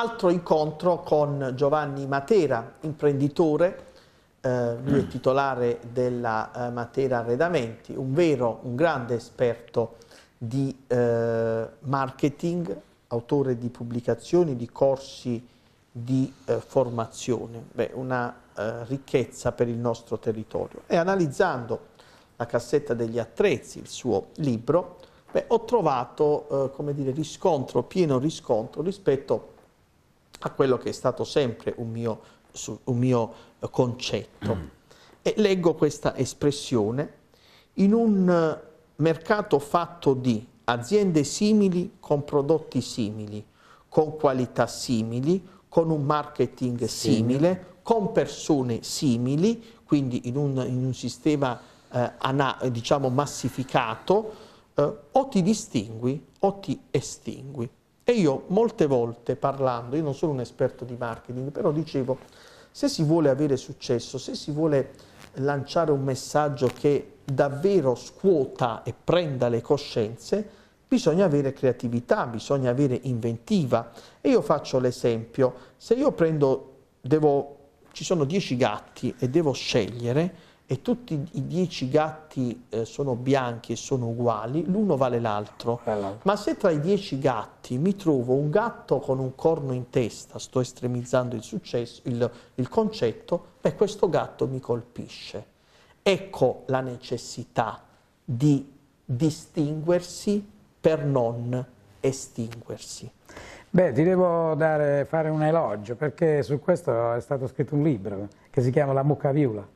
altro incontro con Giovanni Matera, imprenditore, eh, lui è titolare della eh, Matera Arredamenti, un vero, un grande esperto di eh, marketing, autore di pubblicazioni, di corsi di eh, formazione, Beh, una eh, ricchezza per il nostro territorio. E analizzando la cassetta degli attrezzi, il suo libro, Beh, ho trovato eh, dire, riscontro, pieno riscontro rispetto a quello che è stato sempre un mio, un mio eh, concetto. Mm. E leggo questa espressione in un eh, mercato fatto di aziende simili con prodotti simili, con qualità simili, con un marketing simile, con persone simili, quindi in un, in un sistema eh, ana, diciamo massificato, eh, o ti distingui o ti estingui. E io molte volte parlando, io non sono un esperto di marketing, però dicevo, se si vuole avere successo, se si vuole lanciare un messaggio che davvero scuota e prenda le coscienze, bisogna avere creatività, bisogna avere inventiva. E io faccio l'esempio, se io prendo, devo, ci sono dieci gatti e devo scegliere, e tutti i dieci gatti eh, sono bianchi e sono uguali, l'uno vale l'altro. Ma se tra i dieci gatti mi trovo un gatto con un corno in testa, sto estremizzando il, successo, il, il concetto, beh, questo gatto mi colpisce. Ecco la necessità di distinguersi per non estinguersi. Beh, ti devo dare, fare un elogio perché su questo è stato scritto un libro che si chiama La mucca viola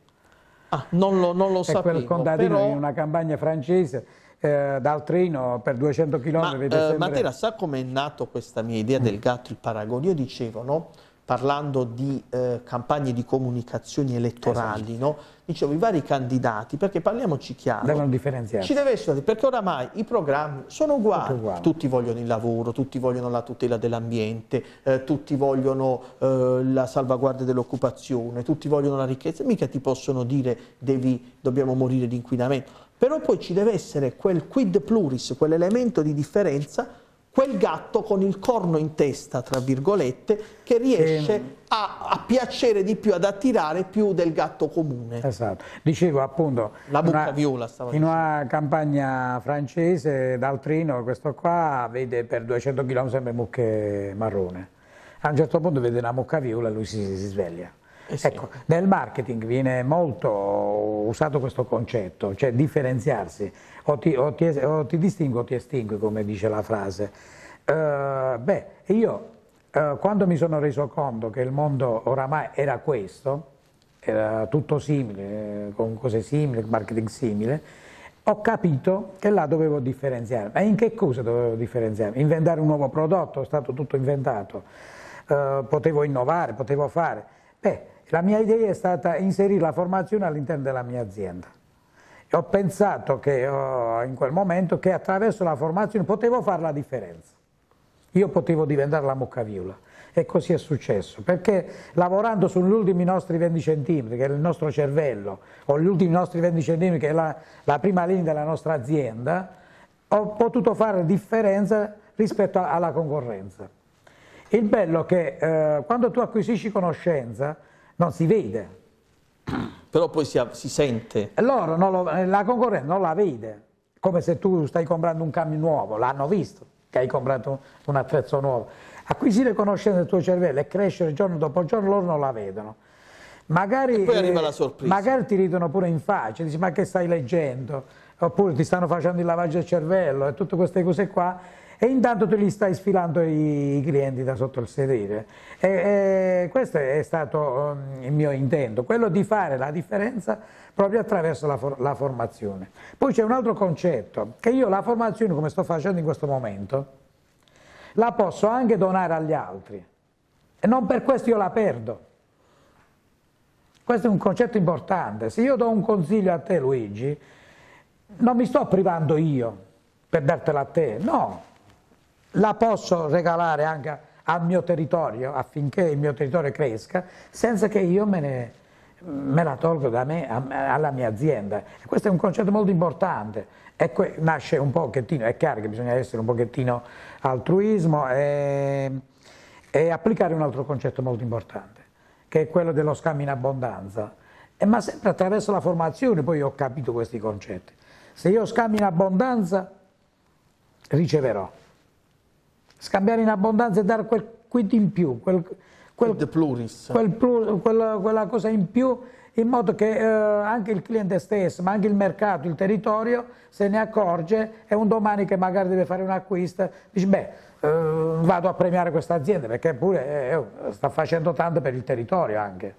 Ah, non lo, non lo sapevo. quel contadino però... in una campagna francese eh, dal trino per 200 km. Ma, eh, Matera, sa com'è nato questa mia idea del gatto, il paragone? Io dicevo, no? parlando di eh, campagne di comunicazioni elettorali, esatto. no? dicevo i vari candidati, perché parliamoci chiaro, devono differenziarsi. ci deve essere, perché oramai i programmi sono uguali, tutti, uguali. tutti vogliono il lavoro, tutti vogliono la tutela dell'ambiente, eh, tutti vogliono eh, la salvaguardia dell'occupazione, tutti vogliono la ricchezza, mica ti possono dire devi, dobbiamo morire di inquinamento, però poi ci deve essere quel quid pluris, quell'elemento di differenza quel gatto con il corno in testa, tra virgolette, che riesce ehm. a, a, piacere di più, ad attirare più del gatto comune. Esatto. Dicevo appunto, La bucca una, viola stava in dicendo. una campagna francese, d'altrino, questo qua vede per 200 km sempre mucche marrone. A un certo punto vede una mucca viola e lui si, si sveglia. Eh sì. ecco, nel marketing viene molto usato questo concetto, cioè differenziarsi, o ti, o ti, o ti distingo o ti estingui, come dice la frase. Uh, beh, io uh, quando mi sono reso conto che il mondo oramai era questo, era tutto simile, con cose simili, marketing simile, ho capito che là dovevo differenziarmi. E in che cosa dovevo differenziarmi? Inventare un nuovo prodotto, è stato tutto inventato, uh, potevo innovare, potevo fare. Beh, la mia idea è stata inserire la formazione all'interno della mia azienda. E ho pensato che oh, in quel momento che attraverso la formazione potevo fare la differenza. Io potevo diventare la muccaviola. E così è successo, perché lavorando sugli ultimi nostri 20 centimetri, che è il nostro cervello, o gli ultimi nostri 20 centimetri, che è la, la prima linea della nostra azienda, ho potuto fare differenza rispetto alla concorrenza. Il bello è che eh, quando tu acquisisci conoscenza, non si vede. Però poi si, si sente. Loro lo, eh, la concorrenza non la vede, come se tu stai comprando un camion nuovo, l'hanno visto che hai comprato un attrezzo nuovo. Acquisire conoscenza del tuo cervello e crescere giorno dopo giorno, loro non la vedono. Magari, magari ti ridono pure in faccia, dici ma che stai leggendo? Oppure ti stanno facendo il lavaggio del cervello e tutte queste cose qua e intanto tu gli stai sfilando i clienti da sotto il sedere. E, e questo è stato um, il mio intento, quello di fare la differenza proprio attraverso la, for la formazione. Poi c'è un altro concetto, che io la formazione, come sto facendo in questo momento, la posso anche donare agli altri e non per questo io la perdo. Questo è un concetto importante. Se io do un consiglio a te, Luigi, non mi sto privando io per dartela a te, no, la posso regalare anche al mio territorio affinché il mio territorio cresca senza che io me, ne, me la tolgo da me alla mia azienda. Questo è un concetto molto importante e nasce un pochettino, è chiaro che bisogna essere un pochettino altruismo e, e applicare un altro concetto molto importante che è quello dello scambio in abbondanza. E, ma sempre attraverso la formazione poi ho capito questi concetti. Se io scambio in abbondanza riceverò scambiare in abbondanza e dare quel quid in più, quel, quel, quel plus, quella, quella cosa in più in modo che eh, anche il cliente stesso, ma anche il mercato, il territorio se ne accorge e un domani che magari deve fare un acquisto dice beh eh, vado a premiare questa azienda perché pure eh, sta facendo tanto per il territorio anche.